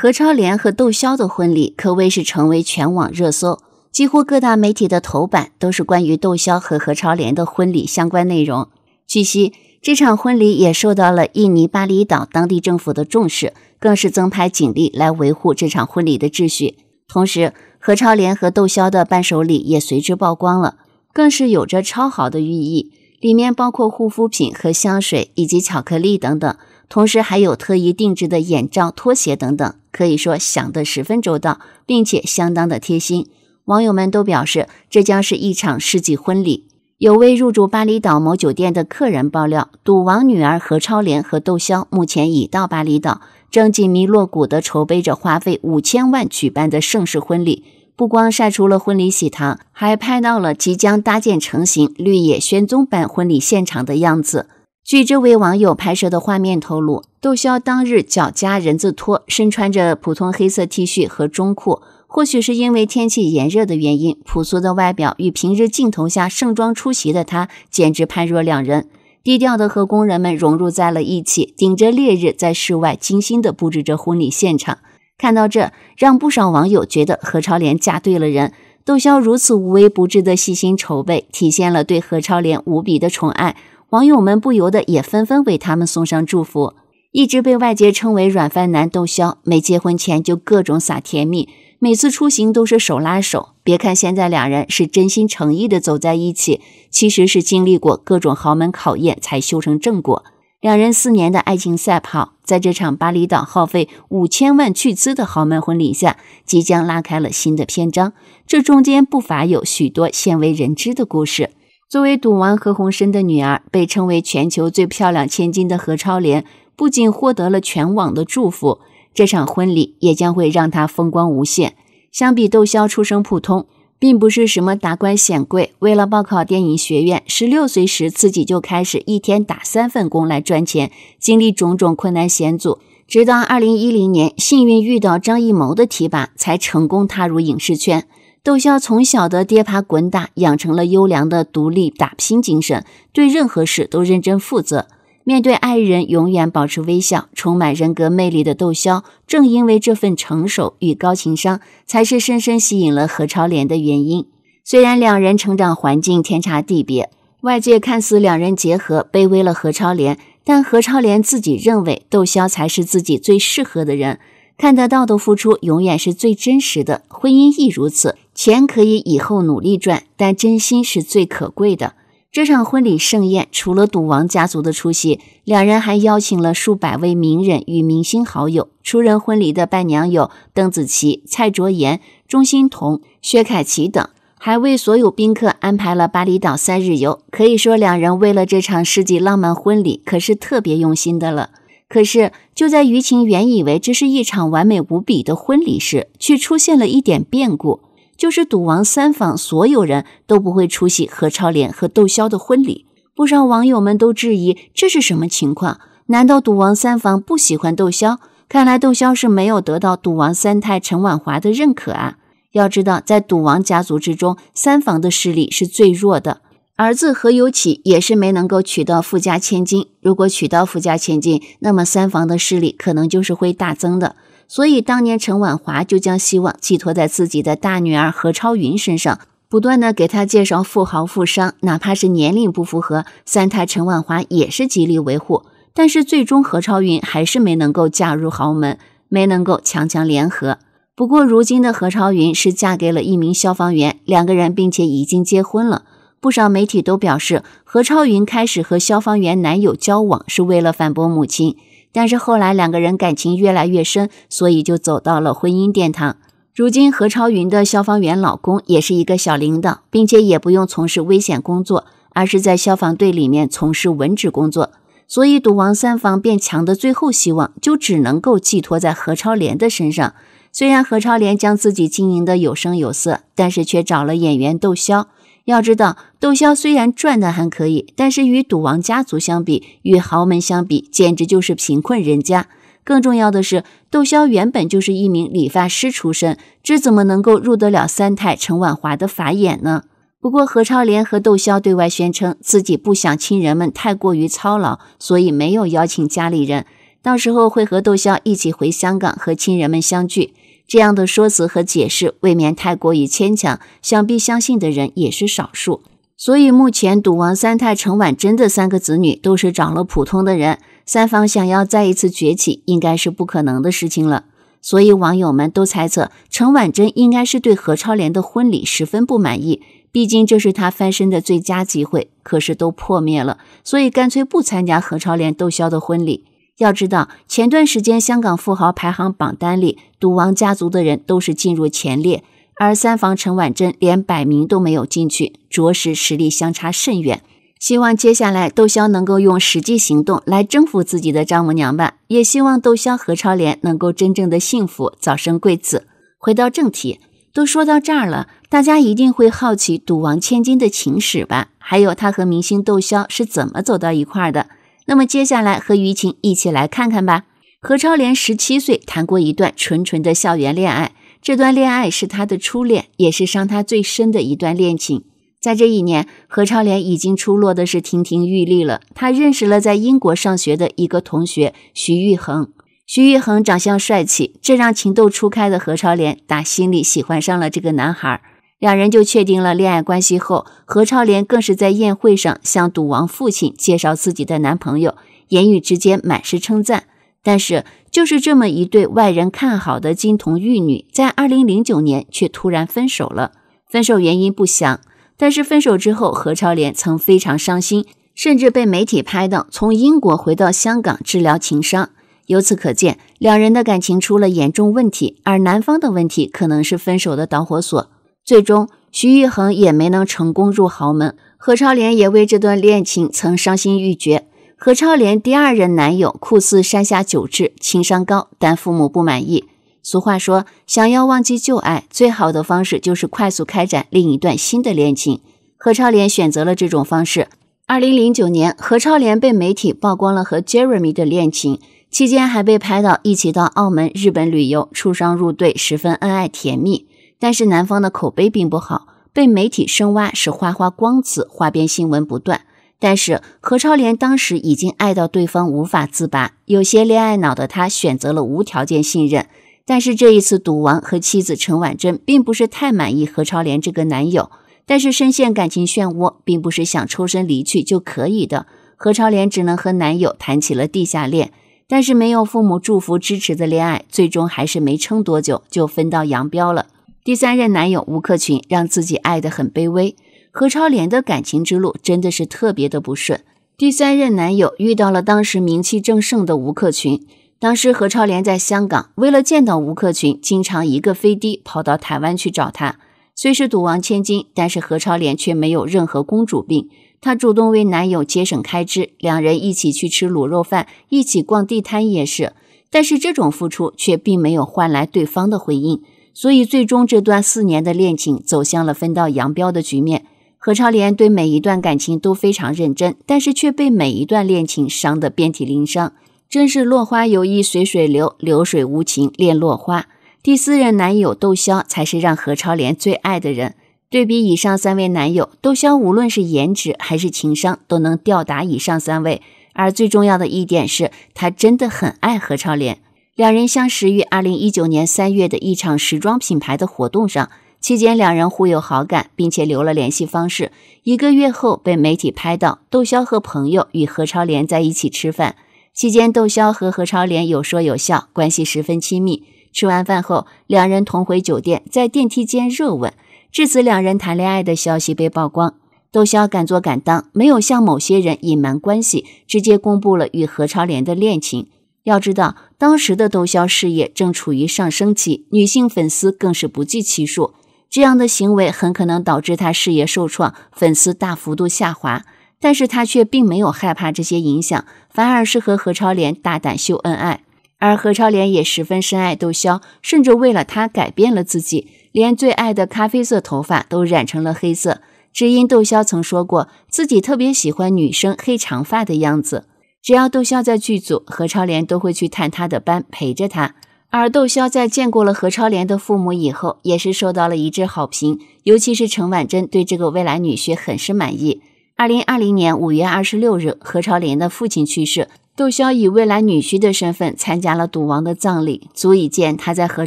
何超莲和窦骁的婚礼可谓是成为全网热搜，几乎各大媒体的头版都是关于窦骁和何超莲的婚礼相关内容。据悉，这场婚礼也受到了印尼巴厘岛当地政府的重视，更是增派警力来维护这场婚礼的秩序。同时，何超莲和窦骁的伴手礼也随之曝光了，更是有着超好的寓意，里面包括护肤品和香水以及巧克力等等，同时还有特意定制的眼罩、拖鞋等等。可以说想得十分周到，并且相当的贴心。网友们都表示，这将是一场世纪婚礼。有位入住巴厘岛某酒店的客人爆料，赌王女儿何超莲和窦骁目前已到巴厘岛，正紧锣鼓地筹备着花费五千万举办的盛世婚礼。不光晒出了婚礼喜糖，还拍到了即将搭建成型绿野仙踪般婚礼现场的样子。据这位网友拍摄的画面透露，窦骁当日脚夹人字拖，身穿着普通黑色 T 恤和中裤。或许是因为天气炎热的原因，朴素的外表与平日镜头下盛装出席的他简直判若两人。低调的和工人们融入在了一起，顶着烈日在室外精心的布置着婚礼现场。看到这，让不少网友觉得何超莲嫁对了人。窦骁如此无微不至的细心筹备，体现了对何超莲无比的宠爱。网友们不由得也纷纷为他们送上祝福。一直被外界称为“软饭男”窦骁，没结婚前就各种撒甜蜜，每次出行都是手拉手。别看现在两人是真心诚意的走在一起，其实是经历过各种豪门考验才修成正果。两人四年的爱情赛跑，在这场巴厘岛耗费五千万巨资的豪门婚礼下，即将拉开了新的篇章。这中间不乏有许多鲜为人知的故事。作为赌王何鸿燊的女儿，被称为全球最漂亮千金的何超莲，不仅获得了全网的祝福，这场婚礼也将会让她风光无限。相比窦骁出生普通，并不是什么达官显贵，为了报考电影学院，十六岁时自己就开始一天打三份工来赚钱，经历种种困难险阻，直到二零一零年，幸运遇到张艺谋的提拔，才成功踏入影视圈。窦骁从小的跌爬滚打，养成了优良的独立打拼精神，对任何事都认真负责。面对爱人，永远保持微笑，充满人格魅力的窦骁，正因为这份成熟与高情商，才是深深吸引了何超莲的原因。虽然两人成长环境天差地别，外界看似两人结合卑微了何超莲，但何超莲自己认为窦骁才是自己最适合的人。看得到的付出，永远是最真实的，婚姻亦如此。钱可以以后努力赚，但真心是最可贵的。这场婚礼盛宴，除了赌王家族的出席，两人还邀请了数百位名人与明星好友。出任婚礼的伴娘有邓紫棋、蔡卓妍、钟欣桐、薛凯琪等，还为所有宾客安排了巴厘岛三日游。可以说，两人为了这场世纪浪漫婚礼，可是特别用心的了。可是，就在于晴原以为这是一场完美无比的婚礼时，却出现了一点变故。就是赌王三房所有人都不会出席何超莲和窦骁的婚礼，不少网友们都质疑这是什么情况？难道赌王三房不喜欢窦骁？看来窦骁是没有得到赌王三太陈婉华的认可啊！要知道，在赌王家族之中，三房的势力是最弱的。儿子何猷启也是没能够娶到富家千金。如果娶到富家千金，那么三房的势力可能就是会大增的。所以当年陈婉华就将希望寄托在自己的大女儿何超云身上，不断的给她介绍富豪富商，哪怕是年龄不符合，三太陈婉华也是极力维护。但是最终何超云还是没能够嫁入豪门，没能够强强联合。不过如今的何超云是嫁给了一名消防员，两个人并且已经结婚了。不少媒体都表示，何超云开始和消防员男友交往是为了反驳母亲，但是后来两个人感情越来越深，所以就走到了婚姻殿堂。如今何超云的消防员老公也是一个小领导，并且也不用从事危险工作，而是在消防队里面从事文职工作。所以赌王三房变强的最后希望就只能够寄托在何超莲的身上。虽然何超莲将自己经营的有声有色，但是却找了演员窦骁。要知道，窦骁虽然赚的还可以，但是与赌王家族相比，与豪门相比，简直就是贫困人家。更重要的是，窦骁原本就是一名理发师出身，这怎么能够入得了三太陈婉华的法眼呢？不过，何超莲和窦骁对外宣称，自己不想亲人们太过于操劳，所以没有邀请家里人，到时候会和窦骁一起回香港和亲人们相聚。这样的说辞和解释未免太过于牵强，想必相信的人也是少数。所以目前赌王三太陈婉珍的三个子女都是长了普通的人，三房想要再一次崛起，应该是不可能的事情了。所以网友们都猜测，陈婉珍应该是对何超莲的婚礼十分不满意，毕竟这是她翻身的最佳机会，可是都破灭了，所以干脆不参加何超莲窦骁的婚礼。要知道，前段时间香港富豪排行榜单里，赌王家族的人都是进入前列，而三房陈婉珍连百名都没有进去，着实实力相差甚远。希望接下来窦骁能够用实际行动来征服自己的丈母娘吧，也希望窦骁何超莲能够真正的幸福，早生贵子。回到正题，都说到这儿了，大家一定会好奇赌王千金的情史吧？还有她和明星窦骁是怎么走到一块儿的？那么接下来和于晴一起来看看吧。何超莲十七岁谈过一段纯纯的校园恋爱，这段恋爱是她的初恋，也是伤她最深的一段恋情。在这一年，何超莲已经出落的是亭亭玉立了。她认识了在英国上学的一个同学徐玉恒。徐玉恒长相帅气，这让情窦初开的何超莲打心里喜欢上了这个男孩。两人就确定了恋爱关系后，何超莲更是在宴会上向赌王父亲介绍自己的男朋友，言语之间满是称赞。但是，就是这么一对外人看好的金童玉女，在二零零九年却突然分手了。分手原因不详，但是分手之后，何超莲曾非常伤心，甚至被媒体拍到从英国回到香港治疗情伤。由此可见，两人的感情出了严重问题，而男方的问题可能是分手的导火索。最终，徐玉恒也没能成功入豪门。何超莲也为这段恋情曾伤心欲绝。何超莲第二任男友酷似山下久志，情商高，但父母不满意。俗话说，想要忘记旧爱，最好的方式就是快速开展另一段新的恋情。何超莲选择了这种方式。二零零九年，何超莲被媒体曝光了和 Jeremy 的恋情，期间还被拍到一起到澳门、日本旅游，出双入对，十分恩爱甜蜜。但是男方的口碑并不好，被媒体深挖是花花光子，花边新闻不断。但是何超莲当时已经爱到对方无法自拔，有些恋爱脑的他选择了无条件信任。但是这一次赌王和妻子陈婉珍并不是太满意何超莲这个男友，但是深陷感情漩涡，并不是想抽身离去就可以的。何超莲只能和男友谈起了地下恋，但是没有父母祝福支持的恋爱，最终还是没撑多久就分道扬镳了。第三任男友吴克群让自己爱得很卑微，何超莲的感情之路真的是特别的不顺。第三任男友遇到了当时名气正盛的吴克群，当时何超莲在香港，为了见到吴克群，经常一个飞的跑到台湾去找他。虽是赌王千金，但是何超莲却没有任何公主病，她主动为男友节省开支，两人一起去吃卤肉饭，一起逛地摊夜市。但是这种付出却并没有换来对方的回应。所以，最终这段四年的恋情走向了分道扬镳的局面。何超莲对每一段感情都非常认真，但是却被每一段恋情伤得遍体鳞伤。真是落花有意随水流，流水无情恋落花。第四任男友窦骁才是让何超莲最爱的人。对比以上三位男友，窦骁无论是颜值还是情商，都能吊打以上三位。而最重要的一点是，他真的很爱何超莲。两人相识于2019年3月的一场时装品牌的活动上，期间两人互有好感，并且留了联系方式。一个月后，被媒体拍到，窦骁和朋友与何超莲在一起吃饭，期间窦骁和何超莲有说有笑，关系十分亲密。吃完饭后，两人同回酒店，在电梯间热吻。至此，两人谈恋爱的消息被曝光。窦骁敢作敢当，没有向某些人隐瞒关系，直接公布了与何超莲的恋情。要知道，当时的窦骁事业正处于上升期，女性粉丝更是不计其数。这样的行为很可能导致他事业受创，粉丝大幅度下滑。但是他却并没有害怕这些影响，反而是和何超莲大胆秀恩爱。而何超莲也十分深爱窦骁，甚至为了他改变了自己，连最爱的咖啡色头发都染成了黑色，只因窦骁曾说过自己特别喜欢女生黑长发的样子。只要窦骁在剧组，何超莲都会去探他的班，陪着他。而窦骁在见过了何超莲的父母以后，也是受到了一致好评，尤其是陈婉珍对这个未来女婿很是满意。二零二零年五月二十六日，何超莲的父亲去世，窦骁以未来女婿的身份参加了赌王的葬礼，足以见他在何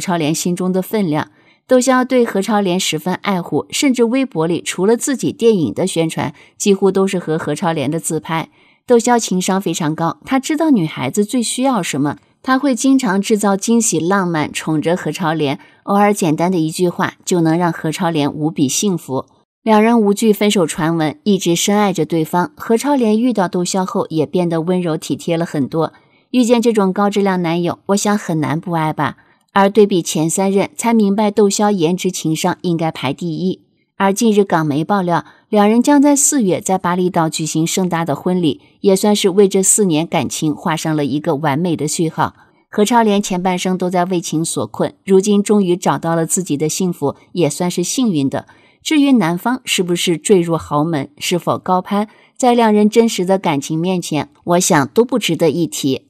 超莲心中的分量。窦骁对何超莲十分爱护，甚至微博里除了自己电影的宣传，几乎都是和何超莲的自拍。窦骁情商非常高，他知道女孩子最需要什么，他会经常制造惊喜、浪漫，宠着何超莲。偶尔简单的一句话，就能让何超莲无比幸福。两人无惧分手传闻，一直深爱着对方。何超莲遇到窦骁后，也变得温柔体贴了很多。遇见这种高质量男友，我想很难不爱吧。而对比前三任，才明白窦骁颜值、情商应该排第一。而近日港媒爆料，两人将在四月在巴厘岛举行盛大的婚礼，也算是为这四年感情画上了一个完美的句号。何超莲前半生都在为情所困，如今终于找到了自己的幸福，也算是幸运的。至于男方是不是坠入豪门，是否高攀，在两人真实的感情面前，我想都不值得一提。